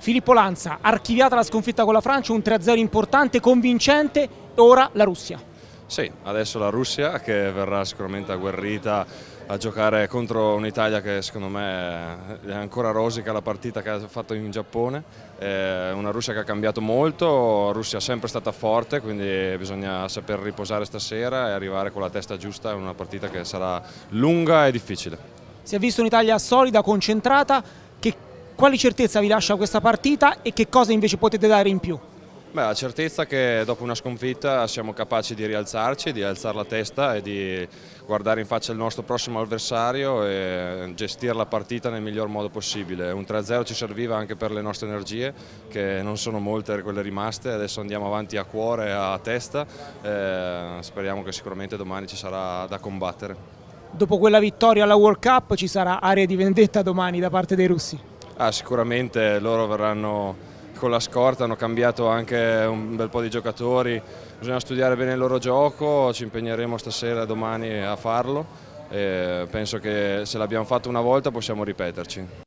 Filippo Lanza, archiviata la sconfitta con la Francia, un 3-0 importante, convincente, ora la Russia. Sì, adesso la Russia che verrà sicuramente agguerrita a giocare contro un'Italia che secondo me è ancora rosica la partita che ha fatto in Giappone, è una Russia che ha cambiato molto, la Russia è sempre stata forte quindi bisogna saper riposare stasera e arrivare con la testa giusta in una partita che sarà lunga e difficile. Si è visto un'Italia solida, concentrata, che, quali certezza vi lascia questa partita e che cosa invece potete dare in più? Beh, la certezza che dopo una sconfitta siamo capaci di rialzarci, di alzare la testa e di guardare in faccia il nostro prossimo avversario e gestire la partita nel miglior modo possibile. Un 3-0 ci serviva anche per le nostre energie, che non sono molte quelle rimaste, adesso andiamo avanti a cuore, e a testa, eh, speriamo che sicuramente domani ci sarà da combattere dopo quella vittoria alla World Cup ci sarà area di vendetta domani da parte dei russi? Ah, sicuramente loro verranno con la scorta, hanno cambiato anche un bel po' di giocatori, bisogna studiare bene il loro gioco, ci impegneremo stasera e domani a farlo e penso che se l'abbiamo fatto una volta possiamo ripeterci.